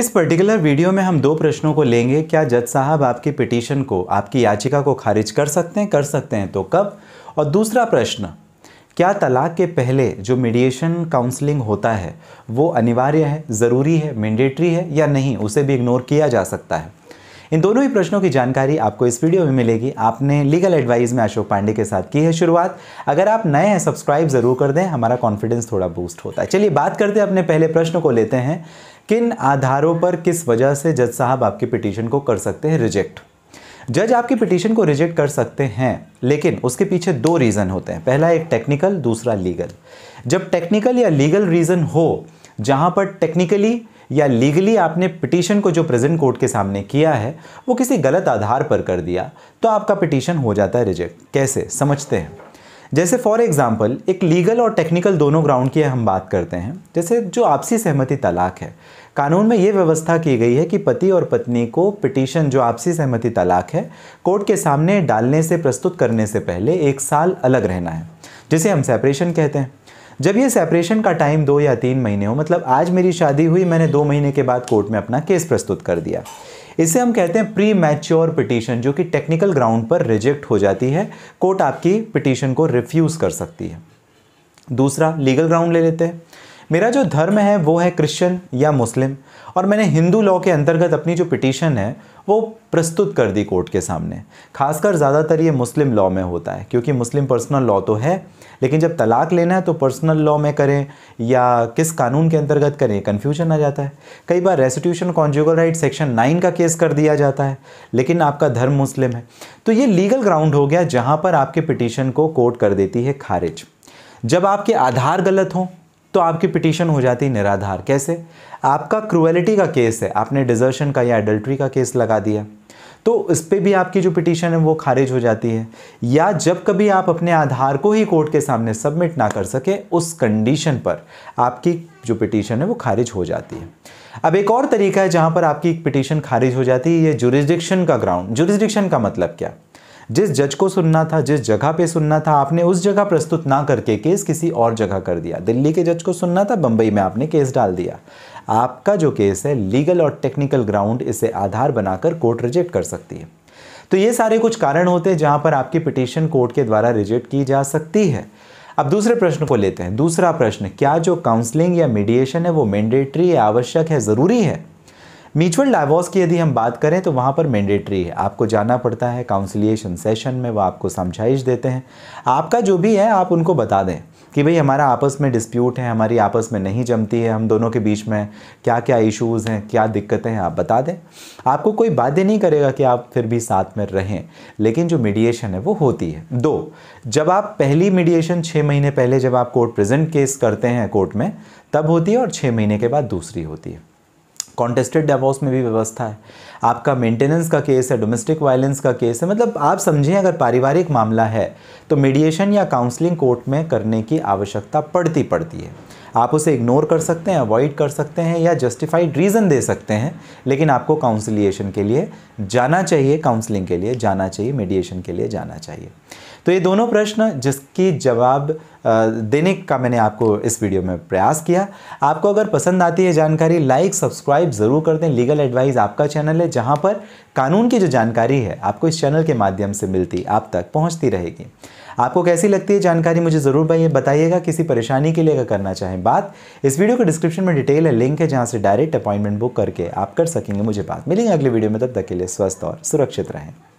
इस particular video में हम दो प्रश्नों को लेंगे क्या जज साहब आपकी पिटीशन को आपकी याचिका को खारिज कर सकते हैं कर सकते हैं तो कब और दूसरा प्रश्न क्या तलाक के पहले जो मीडिएशन काउंसलिंग होता है वो अनिवार्य है ज़रूरी है मैंडेटरी है या नहीं उसे भी इग्नोर किया जा सकता है इन दोनों ही प्रश्नों की जानकारी आपको इस वीडियो में मिलेगी आपने लीगल एडवाइस में अशोक पांडे के साथ की है शुरुआत अगर आप नए हैं सब्सक्राइब जरूर कर दें हमारा कॉन्फिडेंस थोड़ा बूस्ट होता है चलिए बात करते हैं अपने पहले प्रश्न को लेते हैं किन आधारों पर किस वजह से जज साहब आपकी पिटीशन को कर सकते हैं रिजेक्ट जज आपकी पिटीशन को रिजेक्ट कर सकते हैं लेकिन उसके पीछे दो रीज़न होते हैं पहला एक टेक्निकल दूसरा लीगल जब टेक्निकल या लीगल रीज़न हो जहाँ पर टेक्निकली या लीगली आपने पिटीशन को जो प्रेजेंट कोर्ट के सामने किया है वो किसी गलत आधार पर कर दिया तो आपका पिटीशन हो जाता है रिजेक्ट कैसे समझते हैं जैसे फॉर एग्ज़ाम्पल एक लीगल और टेक्निकल दोनों ग्राउंड की हम बात करते हैं जैसे जो आपसी सहमति तलाक है कानून में ये व्यवस्था की गई है कि पति और पत्नी को पिटीशन जो आपसी सहमति तलाक है कोर्ट के सामने डालने से प्रस्तुत करने से पहले एक साल अलग रहना है जिसे हम सेपरेशन कहते हैं जब ये सेपरेशन का टाइम दो या तीन महीने हो मतलब आज मेरी शादी हुई मैंने दो महीने के बाद कोर्ट में अपना केस प्रस्तुत कर दिया इसे हम कहते हैं प्री मैच्योर पिटीशन जो कि टेक्निकल ग्राउंड पर रिजेक्ट हो जाती है कोर्ट आपकी पिटीशन को रिफ्यूज़ कर सकती है दूसरा लीगल ग्राउंड ले लेते हैं मेरा जो धर्म है वो है क्रिश्चियन या मुस्लिम और मैंने हिंदू लॉ के अंतर्गत अपनी जो पिटीशन है वो प्रस्तुत कर दी कोर्ट के सामने खासकर ज़्यादातर ये मुस्लिम लॉ में होता है क्योंकि मुस्लिम पर्सनल लॉ तो है लेकिन जब तलाक लेना है तो पर्सनल लॉ में करें या किस कानून के अंतर्गत करें कन्फ्यूजन आ जाता है कई बार restitution conjugal right section nine का केस कर दिया जाता है लेकिन आपका धर्म मुस्लिम है तो ये लीगल ग्राउंड हो गया जहाँ पर आपके पिटिशन को कोर्ट कर देती है खारिज जब आपके आधार गलत हों तो आपकी पिटीशन हो जाती निराधार कैसे आपका क्रुएलिटी का केस है आपने डिजर्शन का या एडल्ट्री का केस लगा दिया तो इस पर भी आपकी जो पिटीशन है वो खारिज हो जाती है या जब कभी आप अपने आधार को ही कोर्ट के सामने सबमिट ना कर सके उस कंडीशन पर आपकी जो पिटीशन है वो खारिज हो जाती है अब एक और तरीका है जहां पर आपकी पिटीशन खारिज हो जाती है ये जुरिस्डिक्शन का ग्राउंड जुरिस्डिक्शन का मतलब क्या जिस जज को सुनना था जिस जगह पे सुनना था आपने उस जगह प्रस्तुत ना करके केस किसी और जगह कर दिया दिल्ली के जज को सुनना था बंबई में आपने केस डाल दिया आपका जो केस है लीगल और टेक्निकल ग्राउंड इसे आधार बनाकर कोर्ट रिजेक्ट कर सकती है तो ये सारे कुछ कारण होते हैं जहाँ पर आपकी पिटिशन कोर्ट के द्वारा रिजेक्ट की जा सकती है अब दूसरे प्रश्न को लेते हैं दूसरा प्रश्न क्या जो काउंसलिंग या मीडिएशन है वो मैंडेटरी आवश्यक है ज़रूरी है म्यूचुअल डाइवोर्स की यदि हम बात करें तो वहाँ पर मैंडेटरी है आपको जाना पड़ता है काउंसिलिएशन सेशन में वो आपको समझाइश देते हैं आपका जो भी है आप उनको बता दें कि भाई हमारा आपस में डिस्प्यूट है हमारी आपस में नहीं जमती है हम दोनों के बीच में क्या क्या इश्यूज़ हैं क्या दिक्कतें हैं आप बता दें आपको कोई बाध्य नहीं करेगा कि आप फिर भी साथ में रहें लेकिन जो मीडिएशन है वो होती है दो जब आप पहली मीडिएशन छः महीने पहले जब आप कोर्ट प्रेजेंट केस करते हैं कोर्ट में तब होती है और छः महीने के बाद दूसरी होती है कॉन्टेस्टेड डिवोर्स में भी व्यवस्था है आपका मेंटेनेंस का केस है डोमेस्टिक वायलेंस का केस है मतलब आप समझें अगर पारिवारिक मामला है तो मीडिएशन या काउंसलिंग कोर्ट में करने की आवश्यकता पड़ती पड़ती है आप उसे इग्नोर कर सकते हैं अवॉइड कर सकते हैं या जस्टिफाइड रीज़न दे सकते हैं लेकिन आपको काउंसिलिएशन के लिए जाना चाहिए काउंसलिंग के लिए जाना चाहिए मेडिएशन के लिए जाना चाहिए तो ये दोनों प्रश्न जिसकी जवाब देने का मैंने आपको इस वीडियो में प्रयास किया आपको अगर पसंद आती है जानकारी लाइक सब्सक्राइब ज़रूर कर दें लीगल एडवाइस आपका चैनल है जहाँ पर कानून की जो जानकारी है आपको इस चैनल के माध्यम से मिलती आप तक पहुँचती रहेगी आपको कैसी लगती है जानकारी मुझे ज़रूर बताइएगा किसी परेशानी के लिए अगर करना चाहें बात इस वीडियो के डिस्क्रिप्शन में डिटेल है लिंक है जहाँ से डायरेक्ट अपॉइंटमेंट बुक करके आप कर सकेंगे मुझे बात मिलेंगे अगले वीडियो में तब तक के लिए स्वस्थ और सुरक्षित रहें